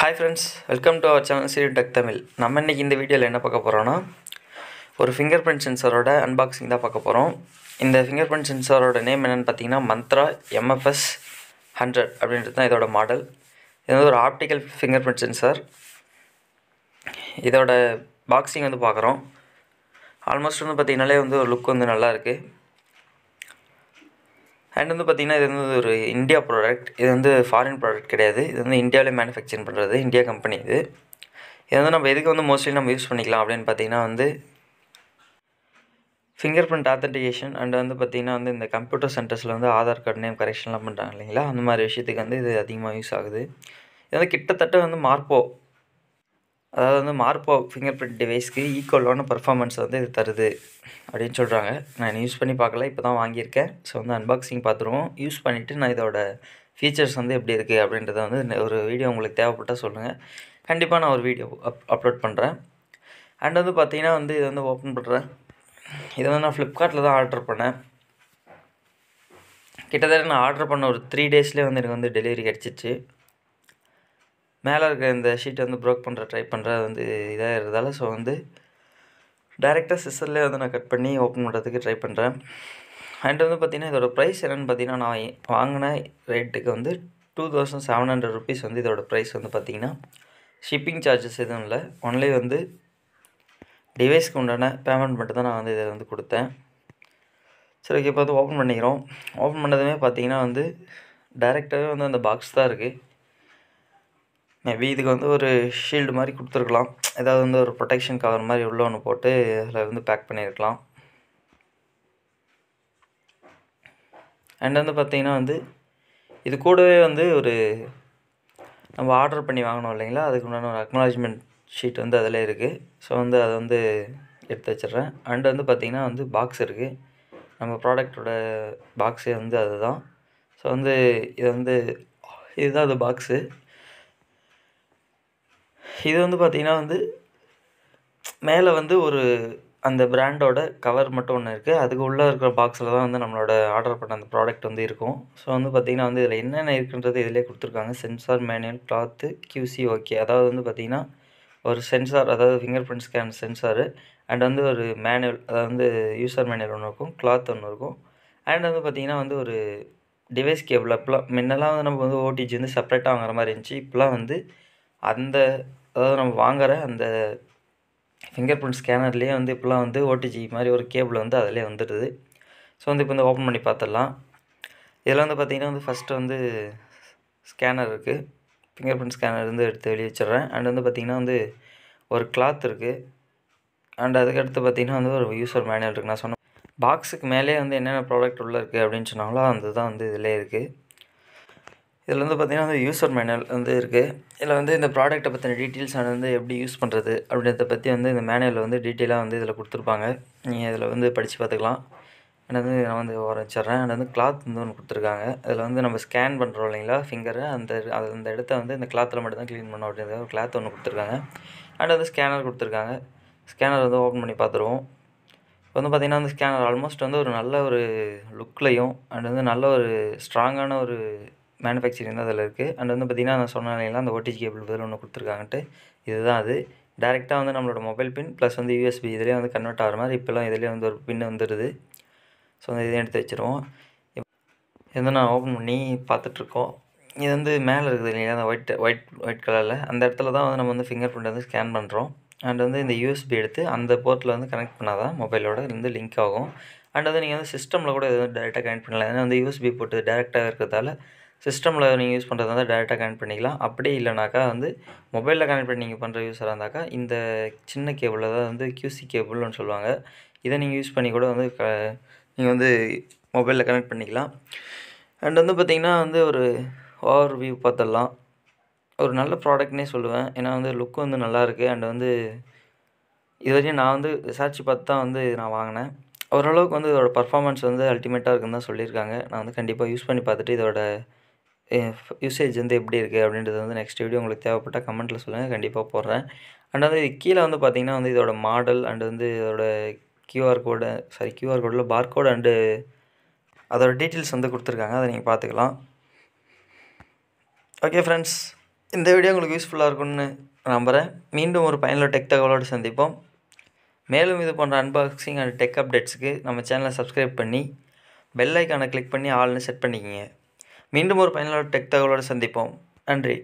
hi friends welcome to our channel Siri tech Tamil நம்ம இன்றைக்கி இந்த வீடியோவில் என்ன பார்க்க போகிறோன்னா ஒரு ஃபிங்கர் பிரிண்ட் சென்சாரோட அன்பாக்சிங் தான் பார்க்க போகிறோம் இந்த ஃபிங்கர் பிரிண்ட் சென்சாரோட நேம் என்னென்னு பார்த்தீங்கன்னா மந்த்ரா எம்எஃப்எஸ் ஹண்ட்ரட் அப்படின்றது தான் இதோட மாடல் இது வந்து ஒரு ஆப்டிக்கல் ஃபிங்கர் பிரிண்ட் சென்சார் இதோட பாக்ஸிங் வந்து பார்க்குறோம் ஆல்மோஸ்ட் வந்து பார்த்திங்கனாலே வந்து ஒரு லுக் வந்து நல்லாயிருக்கு அண்ட் வந்து பார்த்திங்கன்னா இது வந்து ஒரு இந்தியா ப்ராடக்ட் இது வந்து ஃபாரின் ப்ராடக்ட் கிடையாது இது வந்து இந்தியாவிலே மேனுஃபேக்சரிங் பண்ணுறது இந்தியா கம்பெனி இது இது வந்து நம்ம எதுக்கு வந்து மோஸ்ட்லி நம்ம யூஸ் பண்ணிக்கலாம் அப்படின்னு பார்த்திங்கன்னா வந்து ஃபிங்கர் பிரிண்ட் ஆத்தன்டிகேஷன் அண்ட் வந்து பார்த்திங்கன்னா வந்து இந்த கம்ப்யூட்டர் சென்டர்ஸில் வந்து ஆதார் கார்டு நேம் கரெக்ஷன்லாம் பண்ணுறாங்க இல்லைங்களா அந்த மாதிரி விஷயத்துக்கு வந்து இது அதிகமாக யூஸ் ஆகுது இது வந்து கிட்டத்தட்ட வந்து மார்போ அதாவது வந்து மார்போ ஃபிங்கர் பிரிண்ட் டிவைஸ்க்கு ஈக்குவலான பர்ஃபாமன்ஸ் வந்து இது தருது அப்படின்னு சொல்கிறாங்க நான் யூஸ் பண்ணி பார்க்கல இப்போ தான் வாங்கியிருக்கேன் ஸோ வந்து அன்பாக்சிங் பார்த்துருவோம் யூஸ் பண்ணிவிட்டு நான் இதோட ஃபீச்சர்ஸ் வந்து எப்படி இருக்குது அப்படின்றத வந்து ஒரு வீடியோ உங்களுக்கு தேவைப்பட்டால் சொல்லுங்கள் கண்டிப்பாக நான் ஒரு வீடியோ அப் அப்லோட் பண்ணுறேன் அண்ட் வந்து பார்த்திங்கன்னா வந்து இதை வந்து ஓப்பன் பண்ணுறேன் இதை வந்து நான் ஃப்ளிப்கார்ட்டில் தான் ஆர்டர் பண்ணேன் கிட்டத்தட்ட நான் ஆர்டர் பண்ண ஒரு த்ரீ டேஸ்லேயே வந்து எனக்கு வந்து டெலிவரி கிடச்சிச்சு மேலே இருக்க இந்த ஷீட்டை வந்து ப்ரோக் பண்ணுற ட்ரை பண்ணுறது வந்து இதாக இதாகிறதால ஸோ வந்து டேரெக்டாக சிஸ்டர்லேயே வந்து நான் கட் பண்ணி ஓப்பன் பண்ணுறதுக்கு ட்ரை பண்ணுறேன் அண்ட் வந்து பார்த்திங்கன்னா இதோட ப்ரைஸ் என்னென்னு பார்த்தீங்கன்னா நான் வாங்கின ரேட்டுக்கு வந்து two thousand seven hundred rupees வந்து இதோட ப்ரைஸ் வந்து பார்த்திங்கன்னா ஷிப்பிங் சார்ஜஸ் எதுவும் இல்லை ஒன்லி வந்து டிவைஸ்க்கு உண்டான பேமெண்ட் மட்டும் தான் நான் வந்து இதை வந்து கொடுத்தேன் சரி ஓகே இப்போ வந்து ஓப்பன் பண்ணிக்கிறோம் ஓப்பன் பண்ணதுமே பார்த்திங்கன்னா வந்து டேரெக்டாகவே வந்து அந்த பாக்ஸ் தான் இருக்குது மேபி இதுக்கு வந்து ஒரு ஷீல்டு மாதிரி கொடுத்துருக்கலாம் ஏதாவது வந்து ஒரு ப்ரொடெக்ஷன் கவர் மாதிரி உள்ள ஒன்று போட்டு அதில் வந்து பேக் பண்ணியிருக்கலாம் அண்ட் வந்து பார்த்தீங்கன்னா வந்து இது கூடவே வந்து ஒரு நம்ம ஆர்டர் பண்ணி வாங்கினோம் இல்லைங்களா அதுக்கு முன்னாடி ஒரு அக்னாலஜ்மெண்ட் ஷீட் வந்து அதில் இருக்குது ஸோ வந்து அதை வந்து எடுத்து வச்சிடுறேன் அண்டு வந்து பார்த்திங்கன்னா வந்து பாக்ஸ் இருக்குது நம்ம ப்ராடக்டோட பாக்ஸே வந்து அதுதான் ஸோ வந்து இது வந்து இதுதான் அது பாக்ஸு இது வந்து பார்த்திங்கன்னா வந்து மேலே வந்து ஒரு அந்த ப்ராண்டோட கவர் மட்டும் ஒன்று இருக்குது அதுக்கு உள்ளே இருக்கிற பாக்ஸில் தான் வந்து நம்மளோட ஆர்டர் பண்ண அந்த ப்ராடக்ட் வந்து இருக்கும் ஸோ வந்து பார்த்திங்கன்னா வந்து இதில் என்னென்ன இருக்குன்றது இதிலே கொடுத்துருக்காங்க sensor manual cloth QC okay அதாவது வந்து பார்த்திங்கன்னா ஒரு சென்சார் அதாவது finger print scan sensor and வந்து ஒரு மேனுவல் அதாவது வந்து யூசர் மேனுவல் ஒன்று இருக்கும் கிளாத் ஒன்று இருக்கும் அண்ட் வந்து பார்த்திங்கன்னா வந்து ஒரு டிவைஸ் கேபிள் அப்போலாம் முன்னெல்லாம் வந்து நம்ம வந்து ஓடிஜி வந்து செப்பரேட்டாக வாங்குற மாதிரி இருந்துச்சு இப்போலாம் வந்து அந்த அதாவது நம்ம வாங்குகிற அந்த ஃபிங்கர் பிரிண்ட் ஸ்கேனர்லேயே வந்து இப்போலாம் வந்து ஓடிஜி மாதிரி ஒரு கேபிள் வந்து அதிலே வந்துடுது ஸோ வந்து இப்போ வந்து ஓப்பன் பண்ணி பார்த்துடலாம் இதில் வந்து பார்த்திங்கன்னா வந்து ஃபஸ்ட்டு வந்து ஸ்கேனர் இருக்குது ஃபிங்கர் பிரிண்ட் ஸ்கேனர் வந்து எடுத்து வெளியே வச்சிடுறேன் அண்ட் வந்து பார்த்திங்கன்னா வந்து ஒரு கிளாத் இருக்குது அண்ட் அதுக்கடுத்து பார்த்திங்கன்னா வந்து ஒரு யூஸர் மேனுவல் இருக்குது நான் சொன்னேன் பாக்ஸுக்கு மேலே வந்து என்னென்ன ப்ராடக்ட் உள்ளே இருக்குது அப்படின்னு சொன்னாங்களோ அந்த தான் வந்து இதிலே இருக்குது இதில் வந்து பார்த்திங்கன்னா வந்து யூஸர் மேனுவல் வந்து இருக்குது இதில் வந்து இந்த ப்ராடக்ட்டை பற்றின டீட்டெயில்ஸ் ஆனால் வந்து எப்படி யூஸ் பண்ணுறது அப்படின்றத பற்றி வந்து இந்த மேனுவல் வந்து டீட்டெயிலாக வந்து இதில் கொடுத்துருப்பாங்க நீங்கள் இதில் வந்து படித்து பார்த்துக்கலாம் அண்ட் வந்து நான் வந்து வரைச்சிட்றேன் அண்ட் வந்து கிளாத் வந்து ஒன்று கொடுத்துருக்காங்க அதில் வந்து நம்ம ஸ்கேன் பண்ணுறோம் இல்லைங்களா ஃபிங்கரை அந்த அது அந்த இடத்த வந்து இந்த கிளாத்தில் மட்டும் தான் க்ளீன் பண்ணோம் அப்படின்றத ஒரு கிளாத் ஒன்று கொடுத்துருக்காங்க அண்ட் வந்து ஸ்கேனர் கொடுத்துருக்காங்க ஸ்கேனர் வந்து ஓப்பன் பண்ணி பார்த்துருவோம் இப்போ வந்து பார்த்திங்கன்னா அந்த ஸ்கேனர் ஆல்மோஸ்ட் வந்து ஒரு நல்ல ஒரு லுக்லையும் அண்ட் வந்து நல்ல ஒரு ஸ்ட்ராங்கான ஒரு மேனுஃபேக்சரிங் தான் அதில் இருக்குது அண்ட் வந்து பார்த்திங்கன்னா நான் சொன்ன அந்த ஓடிஜி கேபிள் பதில் ஒன்று கொடுத்துருக்காங்கன்ட்டு இதுதான் அது டேரெக்டாக வந்து நம்மளோட மொபைல் பின் ப்ளஸ் வந்து யூஎஸ்பி இதிலே வந்து கன்வெர்ட் ஆகிற மாதிரி இப்போலாம் இதிலே வந்து ஒரு பின் வந்துடுது ஸோ அந்த இதையும் எடுத்து வச்சுருவோம் இது வந்து நான் ஓப்பன் பண்ணி பார்த்துட்ருக்கோம் இது வந்து மேலே இருக்குது இல்லையா அந்த ஒயிட் ஒயிட் ஒயிட் கலரில் அந்த இடத்துல தான் வந்து நம்ம வந்து ஃபிங்கர் பிரிண்ட் வந்து ஸ்கேன் பண்ணுறோம் அண்ட் வந்து இந்த யூஎஸ்பி எடுத்து அந்த போர்ட்டில் வந்து கனெக்ட் பண்ணால் தான் மொபைலோட இருந்து லிங்க் ஆகும் அண்ட் வந்து நீங்கள் வந்து சிஸ்டமில் கூட எதுவும் டேரெக்டாக கனெக்ட் பண்ணலாம் ஏன்னா வந்து யூஎஸ்பி போட்டு டேரெக்டாக இருக்கிறதால சிஸ்டமில் நீங்கள் யூஸ் பண்ணுறதா வந்து டேரெக்டாக கனெக்ட் பண்ணிக்கலாம் அப்படி இல்லைனாக்கா வந்து மொபைலில் கனெக்ட் பண்ணி நீங்கள் பண்ணுற யூஸாக இருந்தாக்கா இந்த சின்ன கேபிளில் தான் வந்து கியூசி கேபிள்னு சொல்லுவாங்க இதை நீங்கள் யூஸ் பண்ணி கூட வந்து க நீங்கள் வந்து மொபைலில் கனெக்ட் பண்ணிக்கலாம் அண்ட் வந்து பார்த்திங்கன்னா வந்து ஒரு ஓவர் வியூ பார்த்துடலாம் ஒரு நல்ல ப்ராடக்ட்னே சொல்லுவேன் ஏன்னா வந்து லுக்கு வந்து நல்லாயிருக்கு அண்ட் வந்து இது வரைக்கும் நான் வந்து விசாரிச்சு பார்த்து தான் வந்து நான் வாங்கினேன் ஓரளவுக்கு வந்து இதோட பர்ஃபாமன்ஸ் வந்து அல்டிமேட்டாக இருக்குன்னு தான் சொல்லியிருக்காங்க நான் வந்து கண்டிப்பாக யூஸ் பண்ணி பார்த்துட்டு இதோட யூசேஜ் வந்து எப்படி இருக்குது அப்படின்றது வந்து நெக்ஸ்ட் வீடியோ உங்களுக்கு தேவைப்பட்டால் கமெண்ட்டில் சொல்லுங்கள் கண்டிப்பாக போடுறேன் அண்ட் வந்து கீழே வந்து பார்த்திங்கன்னா வந்து இதோட மாடல் அண்டு வந்து இதோட கியூஆர் கோடு சாரி கியூஆர் கோடில் பார் கோடு அண்டு அதோட டீட்டெயில்ஸ் வந்து கொடுத்துருக்காங்க அதை நீங்கள் பார்த்துக்கலாம் ஓகே ஃப்ரெண்ட்ஸ் இந்த வீடியோ உங்களுக்கு யூஸ்ஃபுல்லாக இருக்கும்னு நம்புகிறேன் மீண்டும் ஒரு பயனுள்ள டெக் தகவலோடு சந்திப்போம் மேலும் இது போன்ற அன்பாக்சிங் அண்ட் டெக் அப்டேட்ஸுக்கு நம்ம சேனலை சப்ஸ்கிரைப் பண்ணி பெல் ஐக்கானை கிளிக் பண்ணி ஆள்னு செட் பண்ணிக்கோங்க மீண்டும் ஒரு பயனுள்ள டெக் தகவலோடு சந்திப்போம் நன்றி